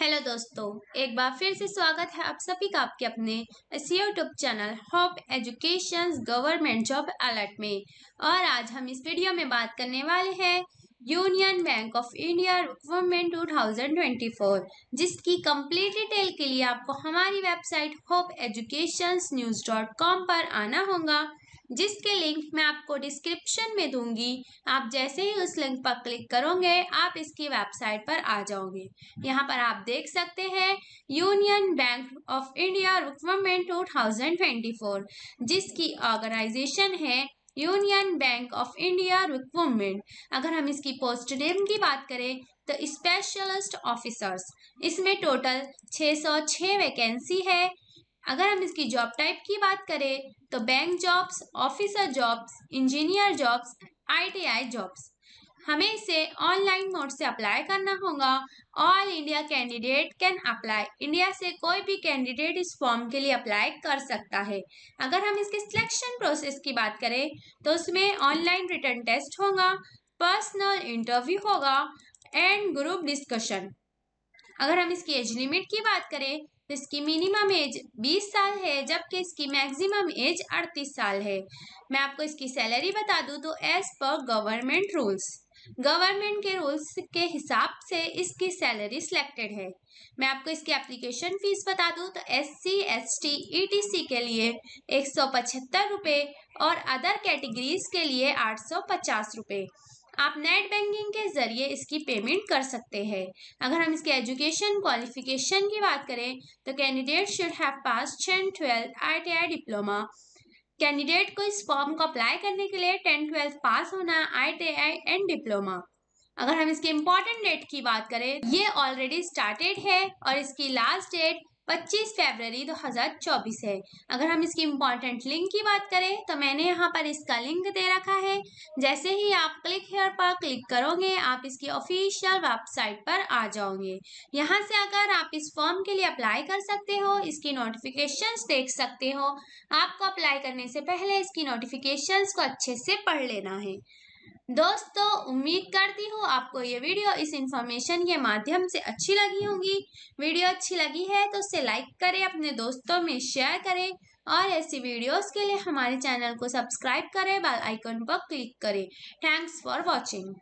hello दोस्तों एक बार फिर से स्वागत है आप सभी का आपके अपने इस YouTube e channel hope education government job alert में और आज हम इस वीडियो में बात करने वाले हैं Union Bank of India requirement 2024 जिसकी कंप्लीट डिटेल के लिए आपको हमारी website hope education news dot com पर आना होगा जिसके लिंक मैं आपको डिस्क्रिप्शन में दूंगी आप जैसे ही उस लिंक पर क्लिक करोगे आप इसकी वेबसाइट पर आ जाओगे यहाँ पर आप देख सकते हैं Union Bank of India requirement 2024 जिसकी ऑर्गेनाइजेशन है Union Bank of India requirement अगर हम इसकी पोस्ट नेम की बात करें तो स्पेशलिस्ट ऑफिसर्स इसमें टोटल 606 वैकेंसी है अगर हम इसकी जॉब टाइप की बात करें तो bank jobs officer jobs engineer jobs ITI jobs हमें इसे ऑनलाइन मोड से अप्लाई करना होगा all India candidate can apply India से कोई भी कैंडिडेट इस फॉर्म के लिए अप्लाई कर सकता है अगर हम इसके सिलेक्शन प्रोसेस की बात करें तो उसमें ऑनलाइन रिटर्न टेस्ट होगा पर्सनल इंटरव्यू होगा एंड ग्रुप डिस्कशन अगर हम इसकी एज लिमिट की बात करें तो इसकी मिनिमम एज 20 साल है जबकि इसकी मैक्सिमम एज 38 साल है मैं आपको इसकी सैलरी बता दूं तो एज पर गवर्नमेंट रूल्स गवर्नमेंट के रूल्स के हिसाब से इसकी सैलरी सिलेक्टेड है मैं आपको इसकी एप्लीकेशन फीस बता दूं तो S C S T E T C के लिए एक सौ पचहत्तर रुपये और अदर कैटेगरीज के लिए आठ सौ पचास रुपये आप नेट बैंकिंग के ज़रिए इसकी पेमेंट कर सकते हैं अगर हम इसके एजुकेशन क्वालिफिकेशन की बात करें तो candidate should have pass ten twelfth I diploma candidate को इस फॉर्म को अप्लाई करने के लिए टेन ट्वेल्थ पास होना आई एंड डिप्लोमा अगर हम इसके इम्पोर्टेंट डेट की बात करें ये ऑलरेडी स्टार्टेड है और इसकी लास्ट डेट 25 फरवरी 2024 है अगर हम इसकी इम्पॉर्टेंट लिंक की बात करें तो मैंने यहाँ पर इसका लिंक दे रखा है जैसे ही आप क्लिक हेयर पर क्लिक करोगे आप इसकी ऑफिशियल वेबसाइट पर आ जाओगे यहाँ से अगर आप इस फॉर्म के लिए अप्लाई कर सकते हो इसकी नोटिफिकेशंस देख सकते हो आपको अप्लाई करने से पहले इसकी नोटिफिकेशन को अच्छे से पढ़ लेना है दोस्तों उम्मीद करती हूँ आपको ये वीडियो इस इन्फॉर्मेशन के माध्यम से अच्छी लगी होगी वीडियो अच्छी लगी है तो उसे लाइक करें अपने दोस्तों में शेयर करें और ऐसी वीडियोस के लिए हमारे चैनल को सब्सक्राइब करें बेल आइकन पर क्लिक करें थैंक्स फॉर वॉचिंग